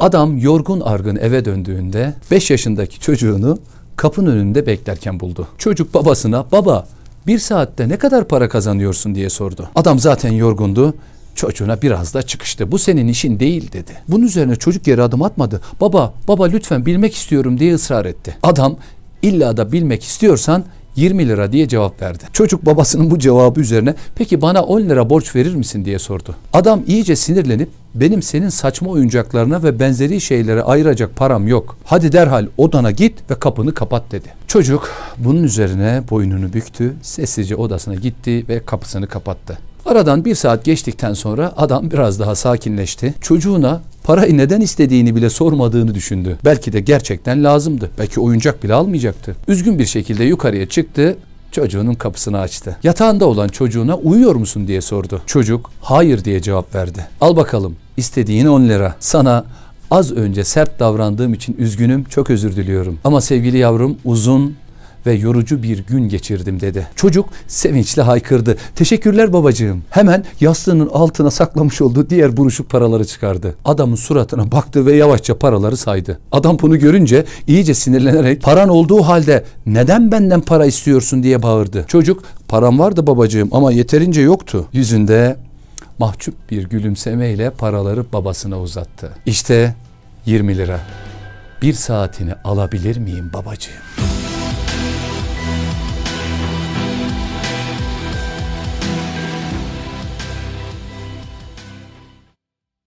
Adam yorgun argın eve döndüğünde 5 yaşındaki çocuğunu kapının önünde beklerken buldu. Çocuk babasına baba bir saatte ne kadar para kazanıyorsun diye sordu. Adam zaten yorgundu. Çocuğuna biraz da çıkıştı. Bu senin işin değil dedi. Bunun üzerine çocuk geri adım atmadı. Baba, baba lütfen bilmek istiyorum diye ısrar etti. Adam illa da bilmek istiyorsan 20 lira diye cevap verdi. Çocuk babasının bu cevabı üzerine peki bana 10 lira borç verir misin diye sordu. Adam iyice sinirlenip benim senin saçma oyuncaklarına ve benzeri şeylere ayıracak param yok. Hadi derhal odana git ve kapını kapat dedi. Çocuk bunun üzerine boynunu büktü, sessizce odasına gitti ve kapısını kapattı. Aradan bir saat geçtikten sonra adam biraz daha sakinleşti. Çocuğuna parayı neden istediğini bile sormadığını düşündü. Belki de gerçekten lazımdı. Belki oyuncak bile almayacaktı. Üzgün bir şekilde yukarıya çıktı çocuğunun kapısını açtı. Yatağında olan çocuğuna uyuyor musun diye sordu. Çocuk hayır diye cevap verdi. Al bakalım istediğin 10 lira. Sana az önce sert davrandığım için üzgünüm, çok özür diliyorum. Ama sevgili yavrum uzun ve yorucu bir gün geçirdim dedi. Çocuk sevinçle haykırdı. Teşekkürler babacığım. Hemen yastığının altına saklamış olduğu diğer buruşuk paraları çıkardı. Adamın suratına baktı ve yavaşça paraları saydı. Adam bunu görünce iyice sinirlenerek paran olduğu halde neden benden para istiyorsun diye bağırdı. Çocuk param vardı babacığım ama yeterince yoktu. Yüzünde mahcup bir gülümsemeyle paraları babasına uzattı. İşte 20 lira. Bir saatini alabilir miyim babacığım?